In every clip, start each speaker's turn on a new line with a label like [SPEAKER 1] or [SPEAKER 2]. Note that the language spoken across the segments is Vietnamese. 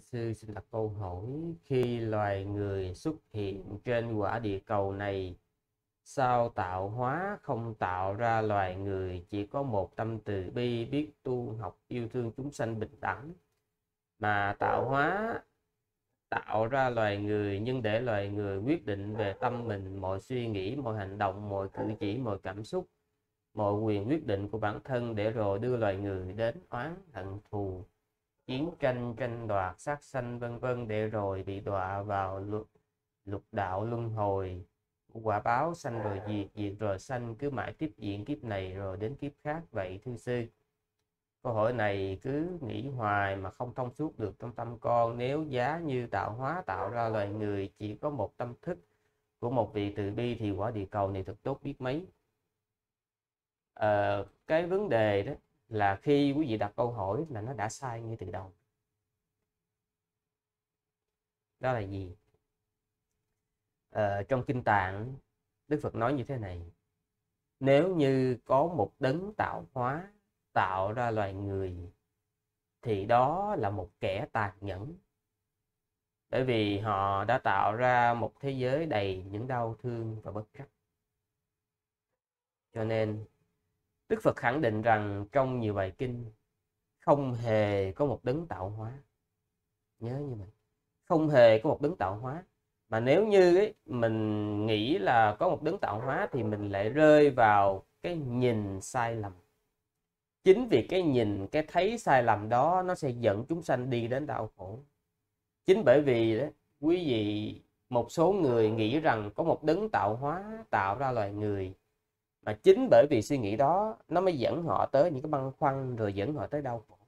[SPEAKER 1] sư xin đặt câu hỏi khi loài người xuất hiện trên quả địa cầu này sao tạo hóa không tạo ra loài người chỉ có một tâm từ bi biết tu học yêu thương chúng sanh bình đẳng mà tạo hóa tạo ra loài người nhưng để loài người quyết định về tâm mình mọi suy nghĩ mọi hành động mọi cử chỉ mọi cảm xúc mọi quyền quyết định của bản thân để rồi đưa loài người đến oán hận thù chiến tranh tranh đoạt sát sanh vân vân để rồi bị đọa vào lục, lục đạo luân hồi quả báo sanh rồi diệt diệt rồi sanh cứ mãi tiếp diễn kiếp này rồi đến kiếp khác vậy thưa sư câu hỏi này cứ nghĩ hoài mà không thông suốt được trong tâm con nếu giá như tạo hóa tạo ra loài người chỉ có một tâm thức của một vị từ bi thì quả địa cầu này thật tốt biết mấy à, cái vấn đề đó là khi quý vị đặt câu hỏi là nó đã sai ngay từ đầu đó là gì ờ, trong kinh tạng đức phật nói như thế này nếu như có một đấng tạo hóa tạo ra loài người thì đó là một kẻ tàn nhẫn bởi vì họ đã tạo ra một thế giới đầy những đau thương và bất trắc cho nên Đức Phật khẳng định rằng trong nhiều bài kinh không hề có một đấng tạo hóa. Nhớ như vậy. Không hề có một đấng tạo hóa. Mà nếu như ấy, mình nghĩ là có một đấng tạo hóa thì mình lại rơi vào cái nhìn sai lầm. Chính vì cái nhìn, cái thấy sai lầm đó nó sẽ dẫn chúng sanh đi đến đau khổ. Chính bởi vì đấy quý vị một số người nghĩ rằng có một đấng tạo hóa tạo ra loài người mà chính bởi vì suy nghĩ đó nó mới dẫn họ tới những cái băn khoăn rồi dẫn họ tới đau khổ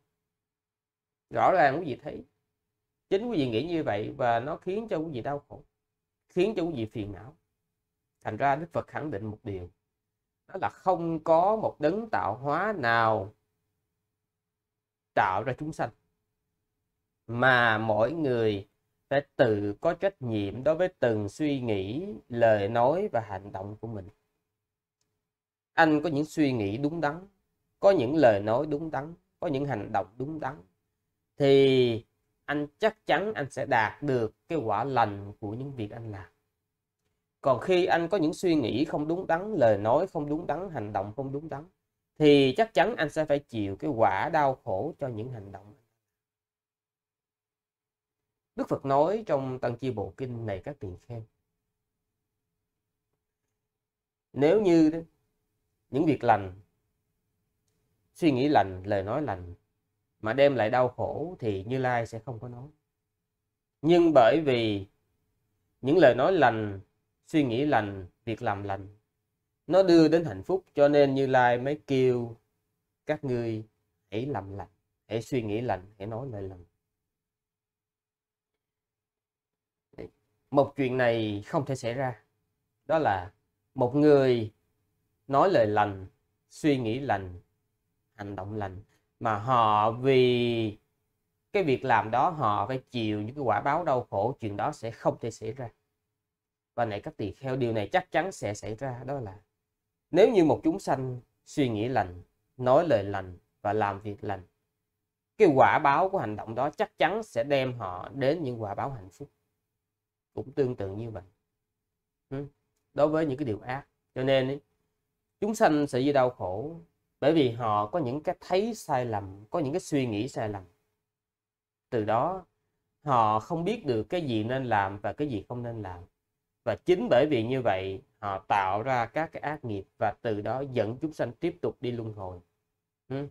[SPEAKER 1] rõ ràng quý vị thấy chính quý vị nghĩ như vậy và nó khiến cho quý vị đau khổ khiến cho quý vị phiền não thành ra đức phật khẳng định một điều đó là không có một đấng tạo hóa nào tạo ra chúng sanh mà mỗi người phải tự có trách nhiệm đối với từng suy nghĩ lời nói và hành động của mình anh có những suy nghĩ đúng đắn có những lời nói đúng đắn có những hành động đúng đắn thì anh chắc chắn anh sẽ đạt được cái quả lành của những việc anh làm còn khi anh có những suy nghĩ không đúng đắn lời nói không đúng đắn hành động không đúng đắn thì chắc chắn anh sẽ phải chịu cái quả đau khổ cho những hành động Đức Phật nói trong Tăng Chi Bộ Kinh này các tiền khen. Nếu như những việc lành suy nghĩ lành lời nói lành mà đem lại đau khổ thì như lai sẽ không có nói nhưng bởi vì những lời nói lành suy nghĩ lành việc làm lành nó đưa đến hạnh phúc cho nên như lai mới kêu các ngươi hãy làm lành hãy suy nghĩ lành hãy nói lời lành một chuyện này không thể xảy ra đó là một người nói lời lành suy nghĩ lành hành động lành mà họ vì cái việc làm đó họ phải chịu những cái quả báo đau khổ chuyện đó sẽ không thể xảy ra và này các tỳ kheo điều này chắc chắn sẽ xảy ra đó là nếu như một chúng sanh suy nghĩ lành nói lời lành và làm việc lành cái quả báo của hành động đó chắc chắn sẽ đem họ đến những quả báo hạnh phúc cũng tương tự như vậy đối với những cái điều ác cho nên ấy, chúng sanh sẽ bị đau khổ bởi vì họ có những cái thấy sai lầm có những cái suy nghĩ sai lầm từ đó họ không biết được cái gì nên làm và cái gì không nên làm và chính bởi vì như vậy họ tạo ra các cái ác nghiệp và từ đó dẫn chúng sanh tiếp tục đi luân hồi ừ.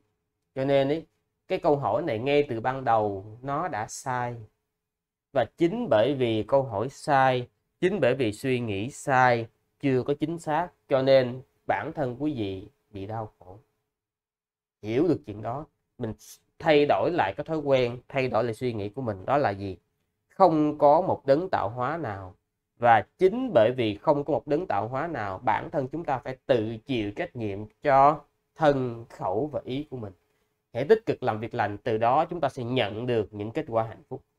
[SPEAKER 1] cho nên ý, cái câu hỏi này ngay từ ban đầu nó đã sai và chính bởi vì câu hỏi sai chính bởi vì suy nghĩ sai chưa có chính xác cho nên bản thân quý vị bị đau khổ hiểu được chuyện đó mình thay đổi lại cái thói quen thay đổi lại suy nghĩ của mình đó là gì không có một đấng tạo hóa nào và chính bởi vì không có một đấng tạo hóa nào bản thân chúng ta phải tự chịu trách nhiệm cho thân khẩu và ý của mình hãy tích cực làm việc lành từ đó chúng ta sẽ nhận được những kết quả hạnh phúc